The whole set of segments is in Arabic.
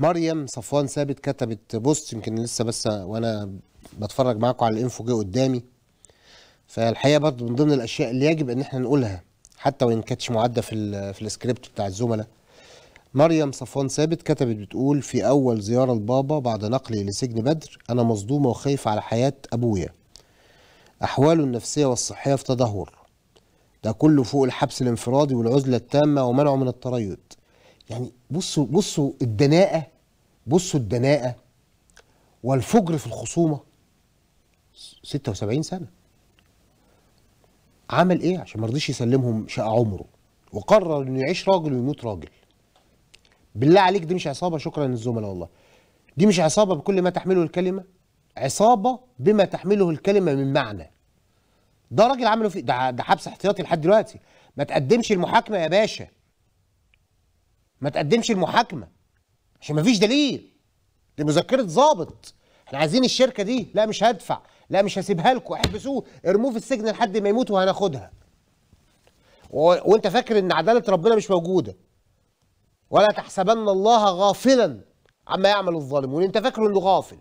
مريم صفوان ثابت كتبت بوست يمكن لسه بس وانا بتفرج معاكم على الانفو جه قدامي فالحقيقه برضه من ضمن الاشياء اللي يجب ان احنا نقولها حتى وان كانتش معده في في السكريبت بتاع الزملاء مريم صفوان ثابت كتبت بتقول في اول زياره لبابا بعد نقلي لسجن بدر انا مصدومه وخايفه على حياه ابويا احواله النفسيه والصحيه في تدهور ده كله فوق الحبس الانفرادي والعزله التامه ومنعه من التريض يعني بصوا بصوا الدناءة بصوا الدناءة والفجر في الخصومة 76 سنة عمل ايه عشان ما رضيش يسلمهم شقة عمره وقرر انه يعيش راجل ويموت راجل بالله عليك دي مش عصابة شكرا للزملاء والله دي مش عصابة بكل ما تحمله الكلمة عصابة بما تحمله الكلمة من معنى ده راجل عمله في ده, ده حبس احتياطي لحد دلوقتي ما تقدمش المحاكمة يا باشا ما تقدمش المحاكمه عشان ما فيش دليل دي مذكره ضابط احنا عايزين الشركه دي لا مش هدفع لا مش هسيبها لكم احبسوه ارموه في السجن لحد ما يموت وهناخدها و... وانت فاكر ان عداله ربنا مش موجوده ولا تحسبن الله غافلا عما يعمل الظالمون انت فاكره انه غافل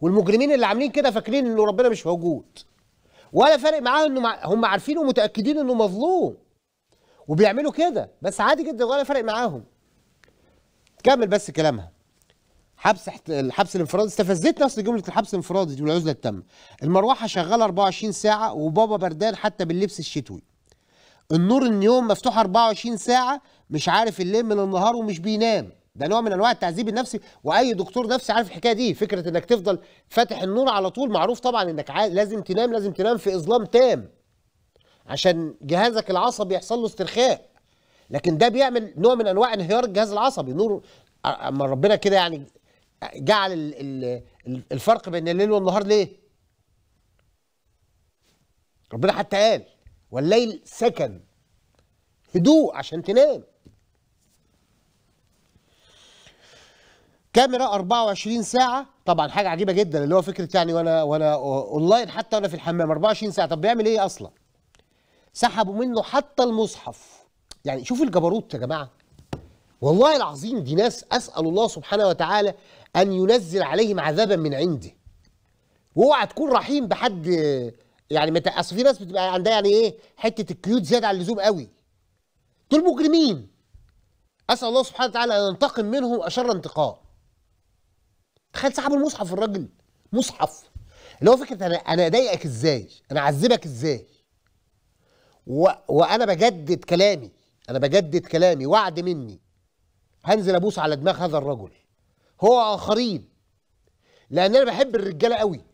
والمجرمين اللي عاملين كده فاكرين انه ربنا مش موجود ولا فارق معاهم انه مع... هم عارفين ومتاكدين انه مظلوم وبيعملوا كده بس عادي جدا ولا فارق معاهم كمل بس كلامها حبس الحبس الانفرادي استفزتني اصل جمله الحبس الانفرادي دي والعزله التامه المروحه شغاله 24 ساعه وبابا بردان حتى باللبس الشتوي النور النيوم مفتوح 24 ساعه مش عارف الليل من النهار ومش بينام ده نوع من انواع التعذيب النفسي واي دكتور نفسي عارف الحكايه دي فكره انك تفضل فاتح النور على طول معروف طبعا انك لازم تنام لازم تنام في اظلام تام عشان جهازك العصبي يحصل له استرخاء لكن ده بيعمل نوع من انواع انهيار الجهاز العصبي نور اما ربنا كده يعني جعل الفرق بين الليل والنهار ليه ربنا حتى قال والليل سكن هدوء عشان تنام كاميرا 24 ساعه طبعا حاجه عجيبه جدا اللي هو فكره يعني وانا وانا اونلاين حتى وانا في الحمام 24 ساعه طب بيعمل ايه اصلا سحبوا منه حتى المصحف يعني شوف الجبروت يا جماعه والله العظيم دي ناس اسال الله سبحانه وتعالى ان ينزل عليهم عذابا من عنده واوعى تكون رحيم بحد يعني مت... اصل في ناس بتبقى عندها يعني ايه حته الكيوت زياده عن اللزوم قوي دول مجرمين اسال الله سبحانه وتعالى ان ينتقم منهم اشر انتقاء تخيل سحب المصحف الراجل مصحف اللي هو فكره انا انا اضايقك ازاي انا اعذبك ازاي و... وانا بجدد كلامي انا بجدد كلامي وعد مني هنزل ابوس على دماغ هذا الرجل هو اخرين لان انا بحب الرجاله قوي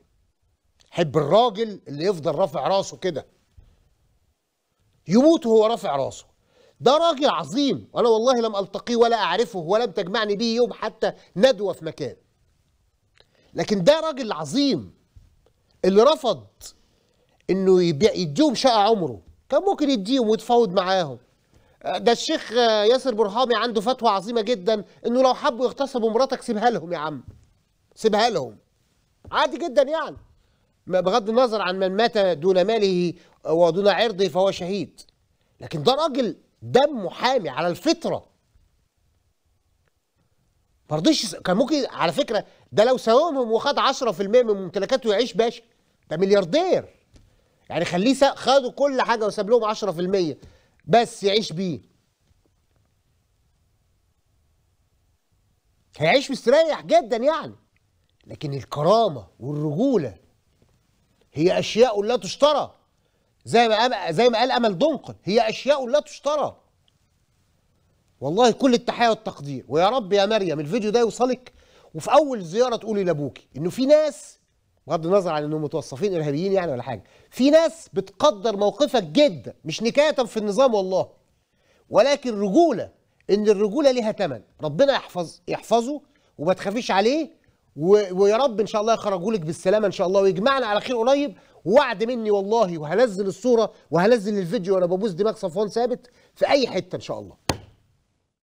حب الراجل اللي يفضل رافع راسه كده يموت وهو رافع راسه ده راجل عظيم وانا والله لم التقيه ولا اعرفه ولم تجمعني به يوم حتى ندوه في مكان لكن ده راجل عظيم اللي رفض انه يديهم شقه عمره كان ممكن يديهم ويتفاوض معاهم ده الشيخ ياسر برهامي عنده فتوى عظيمه جدا انه لو حبوا يغتصبوا مراتك سيبها لهم يا عم سيبها لهم عادي جدا يعني بغض النظر عن من مات دون ماله ودون عرضه فهو شهيد لكن ده راجل دمه حامي على الفطره ما رضيش كان ممكن على فكره ده لو ساومهم وخد 10% من ممتلكاته يعيش باشا ده ملياردير يعني خليه خدوا كل حاجه وساب لهم 10% بس يعيش بيه هيعيش مستريح جدا يعني لكن الكرامه والرجوله هي اشياء لا تشترى زي ما زي ما قال امل دنقل هي اشياء لا تشترى والله كل التحيه والتقدير ويا رب يا مريم الفيديو ده يوصلك وفي اول زياره تقولي لابوكي انه في ناس بغض النظر عن انهم متوصفين ارهابيين يعني ولا حاجه في ناس بتقدر موقفك جدا مش نكايه في النظام والله ولكن رجوله ان الرجوله ليها ثمن ربنا يحفظ يحفظه وما تخافيش عليه ويا رب ان شاء الله يخرجوا لك بالسلامه ان شاء الله ويجمعنا على خير قريب وعد مني والله وهنزل الصوره وهنزل الفيديو وانا ببوس دماغ صفوان ثابت في اي حته ان شاء الله